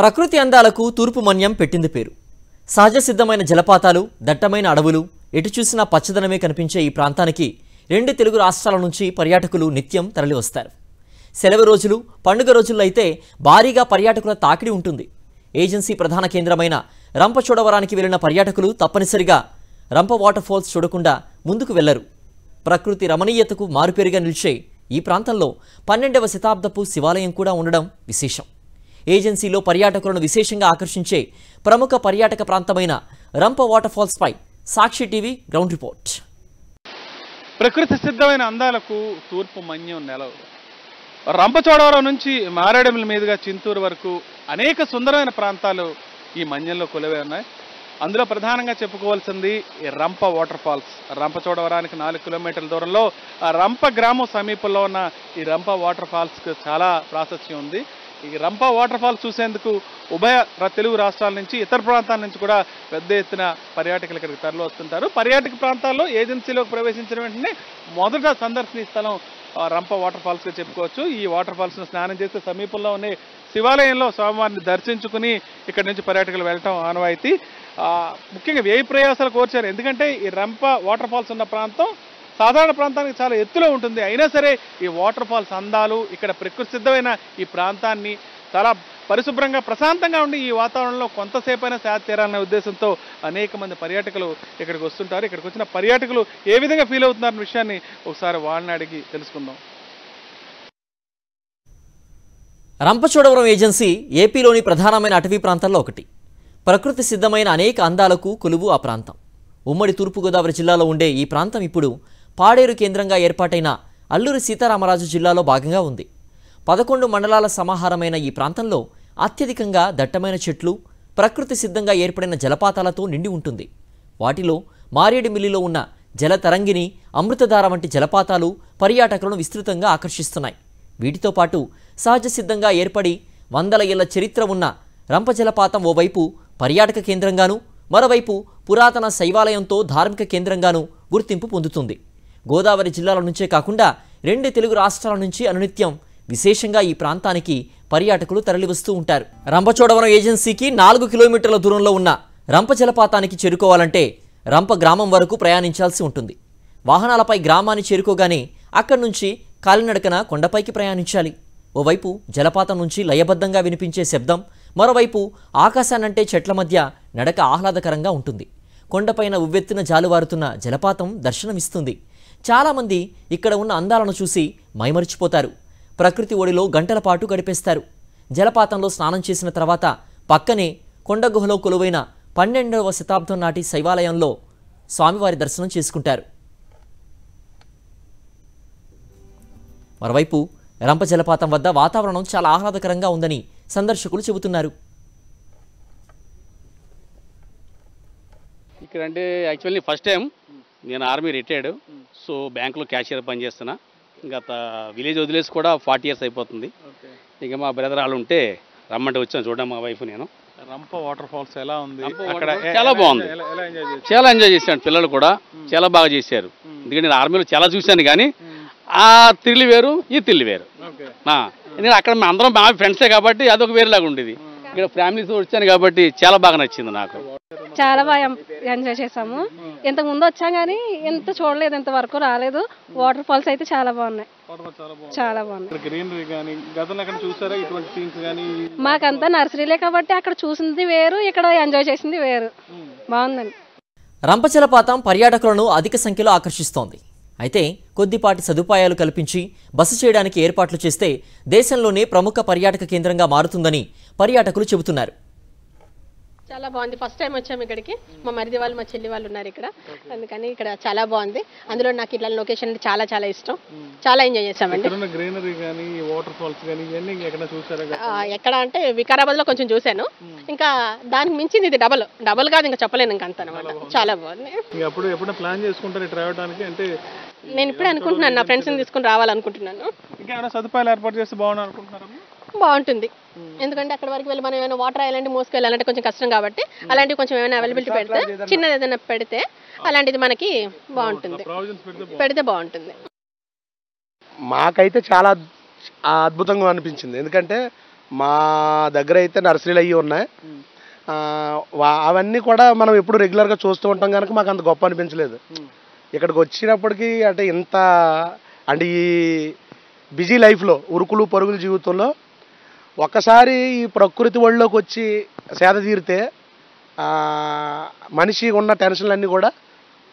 ప్రకృతి అందాలకు తూర్పు మన్యం పెట్టింది పేరు సహజ సిద్ధమైన జలపాతాలు దట్టమైన అడవులు ఎటు చూసినా పచ్చదనమే కనిపించే ఈ ప్రాంతానికి రెండు తెలుగు రాష్ట్రాల నుంచి పర్యాటకులు నిత్యం తరలివస్తారు సెలవు రోజులు పండుగ రోజుల్లో అయితే భారీగా పర్యాటకుల తాకిడి ఉంటుంది ఏజెన్సీ ప్రధాన కేంద్రమైన రంప చూడవరానికి వెళ్లిన పర్యాటకులు తప్పనిసరిగా రంప వాటర్ ఫాల్స్ చూడకుండా ముందుకు వెళ్లరు ప్రకృతి రమణీయతకు మారుపేరుగా నిలిచే ఈ ప్రాంతంలో పన్నెండవ శతాబ్దపు శివాలయం కూడా ఉండడం విశేషం ఏజెన్సీలో పర్యాటకులను విశేషంగా ఆకర్షించే ప్రముఖ పర్యాటక ప్రాంతమైన రంప వాటర్ఫాల్స్పై సాక్షి టీవీ గ్రౌండ్ రిపోర్ట్ ప్రకృతి సిద్ధమైన అందాలకు తూర్పు మన్యం నెల రంపచోడవరం నుంచి మారేడెముల మీదుగా చింతూరు వరకు అనేక సుందరమైన ప్రాంతాలు ఈ మన్యంలో కొలవే ఉన్నాయి అందులో ప్రధానంగా చెప్పుకోవాల్సింది రంప వాటర్ ఫాల్స్ రంపచోడవరానికి నాలుగు కిలోమీటర్ల దూరంలో రంప గ్రామం సమీపంలో ఉన్న ఈ రంప వాటర్ ఫాల్స్కి చాలా ప్రాశస్యం ఉంది ఈ రంప వాటర్ ఫాల్స్ చూసేందుకు ఉభయ తెలుగు రాష్ట్రాల నుంచి ఇతర ప్రాంతాల నుంచి కూడా పెద్ద ఎత్తున పర్యాటకులు ఇక్కడికి తరలి వస్తుంటారు పర్యాటక ప్రాంతాల్లో ఏజెన్సీలోకి ప్రవేశించిన వెంటనే మొదట సందర్శన స్థలం రంప వాటర్ ఫాల్స్గా చెప్పుకోవచ్చు ఈ వాటర్ ఫాల్స్ను స్నానం చేస్తే సమీపంలో ఉన్న శివాలయంలో స్వామివారిని దర్శించుకుని ఇక్కడి నుంచి పర్యాటకులు వెళ్ళటం ఆనవాయితీ ముఖ్యంగా వ్యయ ప్రయాసాలు కోర్చారు ఎందుకంటే ఈ రంప వాటర్ ఫాల్స్ ఉన్న ప్రాంతం సాధారణ ప్రాంతానికి చాలా ఎత్తులో ఉంటుంది అయినా సరే ఈ వాటర్ ఫాల్స్ అందాలు ఇక్కడ ప్రకృతి సిద్ధమైన ఈ ప్రాంతాన్ని చాలా పరిశుభ్రంగా ప్రశాంతంగా ఉండి ఈ వాతావరణంలో కొంతసేపైనా శాద తీరాలనే ఉద్దేశంతో అనేక మంది పర్యాటకులు ఇక్కడికి వస్తుంటారు ఇక్కడికి వచ్చిన పర్యాటకులు ఏ విధంగా ఫీల్ అవుతున్నారన్న విషయాన్ని ఒకసారి వాళ్ళని అడిగి తెలుసుకుందాం రంపచోడవరం ఏజెన్సీ ఏపీలోని ప్రధానమైన అటవీ ప్రాంతాల్లో ఒకటి ప్రకృతి సిద్ధమైన అనేక అందాలకు కొలువు ఆ ప్రాంతం ఉమ్మడి తూర్పుగోదావరి జిల్లాలో ఉండే ఈ ప్రాంతం ఇప్పుడు పాడేరు కేంద్రంగా ఏర్పాటైన అల్లూరి సీతారామరాజు జిల్లాలో భాగంగా ఉంది పదకొండు మండలాల సమాహారమైన ఈ ప్రాంతంలో అత్యధికంగా దట్టమైన చెట్లు ప్రకృతి సిద్ధంగా ఏర్పడిన జలపాతాలతో నిండి ఉంటుంది వాటిలో మారేడుమిల్లిలో ఉన్న జలతరంగిని అమృతధార వంటి జలపాతాలు పర్యాటకులను విస్తృతంగా ఆకర్షిస్తున్నాయి వీటితో పాటు సహజ సిద్ధంగా ఏర్పడి వందల ఏళ్ల చరిత్ర ఉన్న రంపజలపాతం ఓవైపు పర్యాటక కేంద్రంగాను మరోవైపు పురాతన శైవాలయంతో ధార్మిక కేంద్రంగాను గుర్తింపు పొందుతుంది గోదావరి జిల్లాల నుంచే కాకుండా రెండు తెలుగు రాష్ట్రాల నుంచి అనునిత్యం విశేషంగా ఈ ప్రాంతానికి పర్యాటకులు తరలివస్తూ ఉంటారు రంపచోడవరం ఏజెన్సీకి నాలుగు కిలోమీటర్ల దూరంలో ఉన్న రంప జలపాతానికి చేరుకోవాలంటే రంప గ్రామం వరకు ప్రయాణించాల్సి ఉంటుంది వాహనాలపై గ్రామాన్ని చేరుకోగానే అక్కడి నుంచి కాలినడకన కొండపైకి ప్రయాణించాలి ఓవైపు జలపాతం నుంచి లయబద్ధంగా వినిపించే శబ్దం మరోవైపు ఆకాశానంటే చెట్ల మధ్య నడక ఆహ్లాదకరంగా ఉంటుంది కొండపైన ఉవ్వెత్తిన జాలువారుతున్న జలపాతం దర్శనమిస్తుంది చాలామంది ఇక్కడ ఉన్న అందాలను చూసి మైమరిచిపోతారు ప్రకృతి ఒడిలో గంటల పాటు గడిపేస్తారు జలపాతంలో స్నానం చేసిన తర్వాత పక్కనే కొండగుహలో కొలువైన పన్నెండవ శతాబ్దం నాటి శైవాలయంలో స్వామివారి దర్శనం చేసుకుంటారు మరోవైపు రంప జలపాతం వద్ద వాతావరణం చాలా ఆహ్లాదకరంగా ఉందని సందర్శకులు చెబుతున్నారు ఇక్కడ అంటే యాక్చువల్లీ ఫస్ట్ టైం నేను ఆర్మీ రిటైర్డ్ hmm. సో బ్యాంక్లో క్యాషియర్ పనిచేస్తున్నా గత విలేజ్ వదిలేసి కూడా ఫార్టీ ఇయర్స్ అయిపోతుంది ఇక మా బ్రదర్ వాళ్ళు ఉంటే రమ్మంటే వచ్చాను చూడడం మా వైఫ్ నేను రంప వాటర్ ఫాల్స్ ఎలా ఉంది అక్కడ చాలా బాగుంది చాలా ఎంజాయ్ చేశాను పిల్లలు కూడా hmm. చాలా బాగా చేశారు hmm. ఎందుకంటే నేను ఆర్మీలో చాలా చూశాను కానీ ఆ తిల్లి వేరు ఈ తిల్లి వేరు ఎందుకంటే అక్కడ అందరం మా ఫ్రెండ్సే కాబట్టి అదొక వేరేలాగా ఉండేది ఇక్కడ ఫ్యామిలీతో వచ్చాను కాబట్టి చాలా బాగా నచ్చింది నాకు చాలా బాగా ఎంజాయ్ చేసాము ఇంతకు ముందు వచ్చాం కానీ ఇంత చూడలేదు ఇంతవరకు రాలేదు వాటర్ ఫాల్స్ అయితే చాలా బాగున్నాయి చాలా బాగున్నాయి మాకంతా నర్సరీలే కాబట్టి అక్కడ చూసింది వేరు ఇక్కడ ఎంజాయ్ చేసింది వేరు బాగుందండి రంపచలపాతం పర్యాటకులను అధిక సంఖ్యలో ఆకర్షిస్తోంది అయితే కొద్దిపాటి సదుపాయాలు కల్పించి బస చేయడానికి ఏర్పాట్లు చేస్తే దేశంలోనే ప్రముఖ పర్యాటక కేంద్రంగా మారుతుందని పర్యాటకులు చెబుతున్నారు చాలా బాగుంది ఫస్ట్ టైం వచ్చాము ఇక్కడికి మా మరిది వాళ్ళు మా చెల్లి వాళ్ళు ఉన్నారు ఇక్కడ అందుకని ఇక్కడ చాలా బాగుంది అందులో నాకు ఇట్లా లొకేషన్ చాలా చాలా ఇష్టం hmm. చాలా ఎంజాయ్ చేసామండి వాటర్ ఫాల్స్ ఎక్కడ అంటే వికారాబాద్ లో కొంచెం చూశాను hmm. ఇంకా దానికి మించి ఇది డబల్ డబల్ కాదు ఇంకా చెప్పలేను ఇంకా అంత చాలా బాగుంది ఎప్పుడు ఎప్పుడు ప్లాన్ చేసుకుంటారు రావడానికి అంటే నేను ఇప్పుడే అనుకుంటున్నాను నా ని తీసుకుని రావాలనుకుంటున్నాను ఇంకా సదుపాయాలు ఏర్పాటు చేస్తే బాగున్నా అనుకుంటున్నాను బాగుంటుంది ఎందుకంటే అక్కడ వరకు వెళ్ళి మనం ఏమైనా వాటర్ అలాంటి మోసుకెళ్ళాలంటే కొంచెం కష్టం కాబట్టి అలాంటివి కొంచెం ఏమైనా అవైలబిలిటీ పెడితే చిన్నది ఏదైనా పెడితే అలాంటిది మనకి బాగుంటుంది పెడితే బాగుంటుంది మాకైతే చాలా అద్భుతంగా అనిపించింది ఎందుకంటే మా దగ్గర అయితే నర్సరీలు అవి ఉన్నాయి అవన్నీ కూడా మనం ఎప్పుడు రెగ్యులర్గా చూస్తూ ఉంటాం కనుక మాకు అంత గొప్ప అనిపించలేదు ఇక్కడికి వచ్చినప్పటికీ అంటే ఇంత అంటే ఈ బిజీ లైఫ్లో ఉరుకులు పరుగుల జీవితంలో ఒక్కసారి ఈ ప్రకృతి ఒళ్ళోకి వచ్చి సేద తీరితే మనిషి ఉన్న టెన్షన్లన్నీ కూడా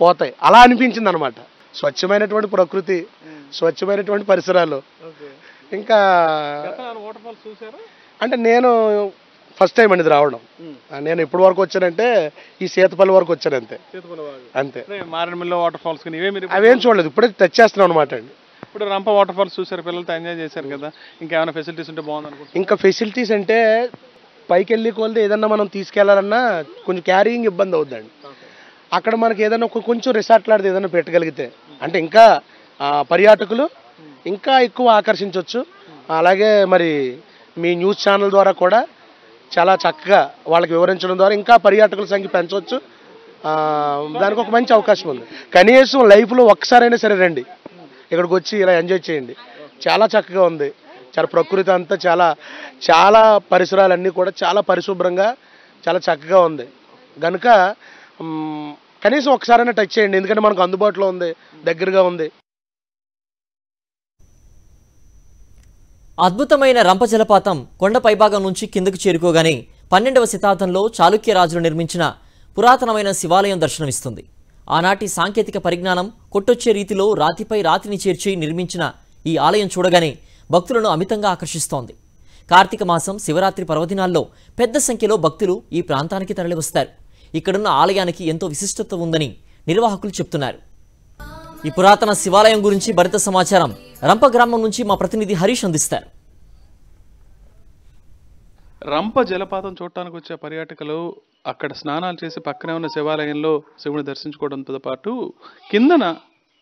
పోతాయి అలా అనిపించింది అనమాట స్వచ్ఛమైనటువంటి ప్రకృతి స్వచ్ఛమైనటువంటి పరిసరాలు ఇంకా అంటే నేను ఫస్ట్ టైం అండి రావడం నేను ఇప్పటి వరకు వచ్చానంటే ఈ సీతపల్లి వరకు వచ్చాను అంతే అంతే వాటర్ ఫాల్స్ అవేం చూడలేదు ఇప్పుడే టచ్ చేస్తున్నాం అనమాట అండి ఇప్పుడు రంప వాటర్ ఫాల్స్ చూసారు పిల్లలతో ఎంజాయ్ చేశారు కదా ఇంకేమైనా ఫెసిలిటీస్ ఉంటే బాగుంది ఇంకా ఫెసిలిటీస్ అంటే పైకి వెళ్ళి కొలితే ఏదన్నా మనం తీసుకెళ్లాలన్నా కొంచెం క్యారీయింగ్ ఇబ్బంది అవుద్దండి అక్కడ మనకి ఏదైనా ఒక కొంచెం రిసార్ట్ లాంటిది ఏదైనా పెట్టగలిగితే అంటే ఇంకా పర్యాటకులు ఇంకా ఎక్కువ ఆకర్షించవచ్చు అలాగే మరి మీ న్యూస్ ఛానల్ ద్వారా కూడా చాలా చక్కగా వాళ్ళకి వివరించడం ద్వారా ఇంకా పర్యాటకుల సంఖ్య పెంచవచ్చు దానికి ఒక మంచి అవకాశం ఉంది కనీసం లైఫ్లో ఒక్కసారైనా సరే రండి ఇక్కడికి వచ్చి ఇలా ఎంజాయ్ చేయండి చాలా చక్కగా ఉంది చాలా ప్రకృతి అంతా చాలా చాలా పరిసరాలన్నీ కూడా చాలా పరిశుభ్రంగా చాలా చక్కగా ఉంది కనుక కనీసం ఒకసారైనా టచ్ చేయండి ఎందుకంటే మనకు అందుబాటులో ఉంది దగ్గరగా ఉంది అద్భుతమైన రంప జలపాతం కొండ పైభాగం నుంచి కిందకు చేరుకోగానే పన్నెండవ శతాబ్దంలో చాళుక్య రాజులు నిర్మించిన పురాతనమైన శివాలయం దర్శనమిస్తుంది ఆనాటి సాంకేతిక పరిజ్ఞానం కొట్టొచ్చే రీతిలో రాతిపై రాతిని చేర్చి నిర్మించిన ఈ ఆలయం చూడగానే భక్తులను అమితంగా ఆకర్షిస్తోంది కార్తీక మాసం శివరాత్రి పర్వదినాల్లో పెద్ద సంఖ్యలో భక్తులు ఈ ప్రాంతానికి తరలివస్తారు ఇక్కడున్న ఆలయానికి ఎంతో విశిష్టత ఉందని నిర్వాహకులు చెప్తున్నారు ఈ పురాతన శివాలయం గురించి భరిత సమాచారం రంప గ్రామం నుంచి మా ప్రతినిధి హరీష్ అందిస్తారు రంప జలపాతం చూడటానికి వచ్చే పర్యాటకులు అక్కడ స్నానాలు చేసి పక్కనే ఉన్న శివాలయంలో శివుని దర్శించుకోవడంతో పాటు కిందన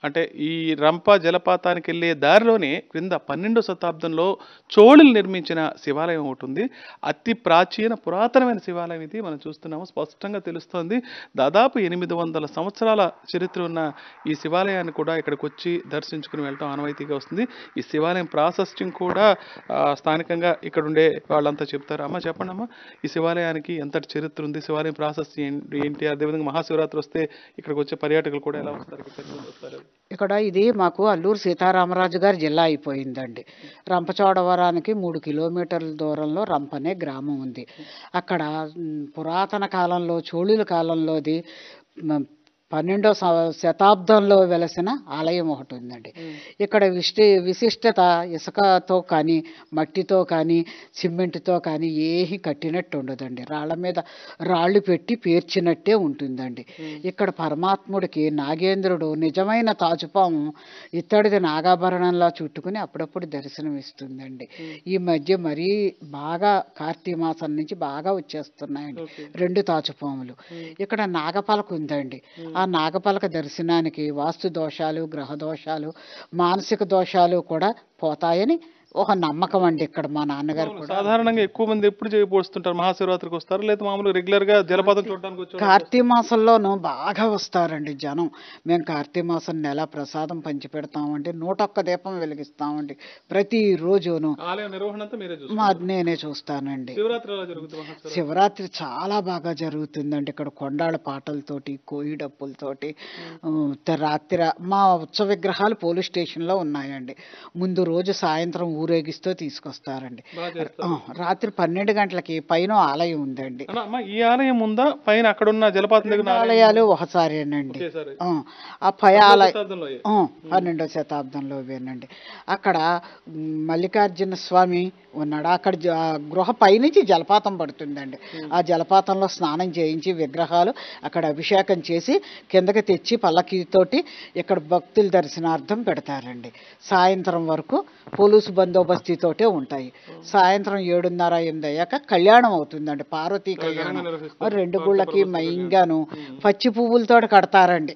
అంటే ఈ రంప జలపాతానికి వెళ్ళే దారిలోనే క్రింద పన్నెండో శతాబ్దంలో చోళులు నిర్మించిన శివాలయం ఒకటి ఉంది అతి ప్రాచీన పురాతనమైన శివాలయం ఇది మనం చూస్తున్నాము స్పష్టంగా తెలుస్తోంది దాదాపు ఎనిమిది వందల సంవత్సరాల చరిత్ర ఉన్న ఈ శివాలయాన్ని కూడా ఇక్కడికి వచ్చి దర్శించుకుని వెళ్ళటం ఆనవాయితీగా వస్తుంది ఈ శివాలయం ప్రాశస్త్యం కూడా స్థానికంగా ఇక్కడ ఉండే వాళ్ళంతా చెప్తారు అమ్మ చెప్పండి అమ్మ ఈ శివాలయానికి ఎంతటి చరిత్ర ఉంది శివాలయం ప్రాశస్త్యం ఏంటి అదేవిధంగా మహాశివరాత్రి వస్తే ఇక్కడికి వచ్చే పర్యాటకులు కూడా ఎలా వస్తారు వస్తారు ఇక్కడ ఇది మాకు అల్లూరు సీతారామరాజు గారి జిల్లా అయిపోయిందండి రంపచోడవరానికి మూడు కిలోమీటర్ల దూరంలో రంపనే గ్రామం ఉంది అక్కడ పురాతన కాలంలో చోళుల కాలంలోది పన్నెండో శతాబ్దంలో వెలసిన ఆలయం ఒకటి ఉందండి ఇక్కడ విష్టి విశిష్టత ఇసుకతో కానీ మట్టితో కానీ సిమెంట్తో కానీ ఏమి కట్టినట్టు ఉండదండి రాళ్ళ మీద రాళ్ళు పెట్టి పేర్చినట్టే ఉంటుందండి ఇక్కడ పరమాత్ముడికి నాగేంద్రుడు నిజమైన తాజుపాము ఇత్తడిది నాగాభరణంలో చుట్టుకుని అప్పుడప్పుడు దర్శనం ఈ మధ్య మరీ బాగా కార్తీక మాసం నుంచి బాగా వచ్చేస్తున్నాయండి రెండు తాజుపాములు ఇక్కడ నాగపాలకు ఉందండి ఆ నాగపలక దర్శనానికి వాస్తు దోషాలు గ్రహ దోషాలు మానసిక దోషాలు కూడా పోతాయని ఒక నమ్మకం అండి ఇక్కడ మా నాన్నగారు కూడా సాధారణంగా ఎక్కువ మంది ఎప్పుడు చేయబోస్తుంటారు మహాశివరాత్రికి వస్తారు లేదా మామూలు రెగ్యులర్ గా జలపాతం చూడడానికి కార్తీక మాసంలోనూ బాగా వస్తారండి జనం మేము కార్తీక మాసం నెల ప్రసాదం పంచి పెడతామండి నూట ఒక్క దీపం వెలిగిస్తామండి ప్రతి రోజును నేనే చూస్తానండి శివరాత్రి చాలా బాగా జరుగుతుందండి ఇక్కడ కొండాళ్ళ పాటలతోటి కోయి డప్పులతోటి రాత్రి మా ఉత్సవ విగ్రహాలు పోలీస్ స్టేషన్లో ఉన్నాయండి ముందు రోజు సాయంత్రం ఊరేగిస్తూ తీసుకొస్తారండి రాత్రి పన్నెండు గంటలకి పైన ఆలయం ఉందండి ఈ ఆలయం ఉందా పైన అక్కడ ఉన్న జలపాతం ఆలయాలు ఆలయాలు అండి ఆ పై ఆలయం పన్నెండో శతాబ్దంలో వినండి అక్కడ మల్లికార్జున స్వామి ఉన్నాడు అక్కడ గృహ పైనుంచి జలపాతం పడుతుందండి ఆ జలపాతంలో స్నానం చేయించి విగ్రహాలు అక్కడ అభిషేకం చేసి కిందకి తెచ్చి పల్లకీతోటి ఇక్కడ భక్తుల దర్శనార్థం పెడతారండి సాయంత్రం వరకు పోలీసు బంధు బందోబస్తీతోటే ఉంటాయి సాయంత్రం ఏడున్నర ఎనిమిది అయ్యాక కళ్యాణం అవుతుందండి పార్వతీ కళ్యాణం రెండు గుళ్ళకి మైంగాను పచ్చి పువ్వులతో కడతారండి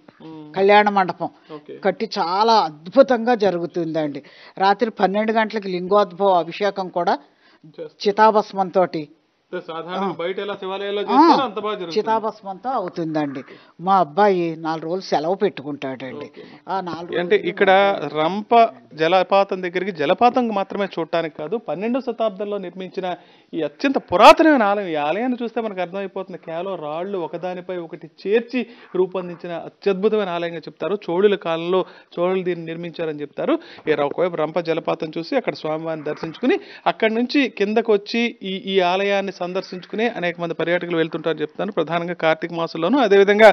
కళ్యాణ మండపం కట్టి చాలా అద్భుతంగా జరుగుతుందండి రాత్రి పన్నెండు గంటలకి లింగోద్భవ అభిషేకం కూడా చితాభస్మంతో చితాభస్మంతో అవుతుందండి మా అబ్బాయి నాలుగు రోజులు సెలవు పెట్టుకుంటాడండి ఆ నాలుగు అంటే ఇక్కడ రంప జలపాతం దగ్గరికి జలపాతం మాత్రమే చూడటానికి కాదు పన్నెండో శతాబ్దంలో నిర్మించిన ఈ అత్యంత పురాతనమైన ఆలయం ఈ ఆలయాన్ని చూస్తే మనకు అర్థమైపోతుంది కేవలం రాళ్ళు ఒకదానిపై ఒకటి చేర్చి రూపొందించిన అత్యద్భుతమైన ఆలయంగా చెప్తారు చోళుల కాలంలో చోళులు దీన్ని నిర్మించారని చెప్తారు ఒకవైపు రంప జలపాతం చూసి అక్కడ స్వామివారిని దర్శించుకుని అక్కడి నుంచి కిందకు వచ్చి ఈ ఈ ఆలయాన్ని సందర్శించుకునే అనేక మంది పర్యాటకులు వెళ్తుంటారని చెప్తాను ప్రధానంగా కార్తీక మాసంలోనూ అదేవిధంగా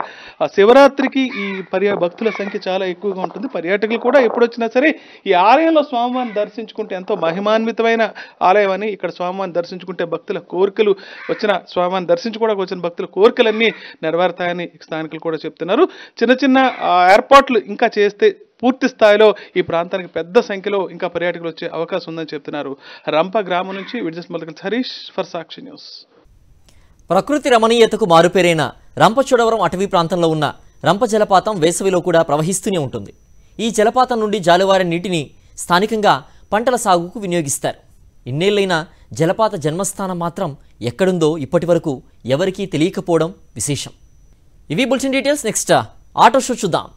శివరాత్రికి ఈ పర్యా భక్తుల సంఖ్య చాలా ఎక్కువగా ఉంటుంది పర్యాటకులు కూడా ఎప్పుడొచ్చినా సరే ఈ ఆలయంలో స్వామివారిని దర్శించుకుంటే ఎంతో మహిమాన్వితమైన ఆలయం అని ఇక్కడ స్వామివారిని దర్శించుకుంటే భక్తుల కోరికలు వచ్చిన స్వామివారిని దర్శించుకోవడానికి వచ్చిన భక్తుల కోరికలన్నీ నెరవేరుతాయని స్థానికులు కూడా చెప్తున్నారు చిన్న చిన్న ఏర్పాట్లు ఇంకా చేస్తే పూర్తి స్థాయిలో ఈ ప్రాంతానికి పెద్ద సంఖ్యలో ఇంకా పర్యాటకులు వచ్చే అవకాశం ఉందని చెప్తున్నారు రంప గ్రామం నుంచి విడిజస్ మలకల్ హరీష్ ఫర్ సాక్షి న్యూస్ ప్రకృతి రమణీయతకు మారుపేరైన రంపచోడవరం అటవీ ప్రాంతంలో ఉన్న రంప జలపాతం వేసవిలో కూడా ప్రవహిస్తూనే ఉంటుంది ఈ జలపాతం నుండి జాలువారే నీటిని స్థానికంగా పంటల సాగుకు వినియోగిస్తారు ఇన్నేళ్లైన జలపాత జన్మస్థానం మాత్రం ఎక్కడుందో ఇప్పటి వరకు ఎవరికీ తెలియకపోవడం విశేషం ఇవి bulletin details next auto show చూద్దాం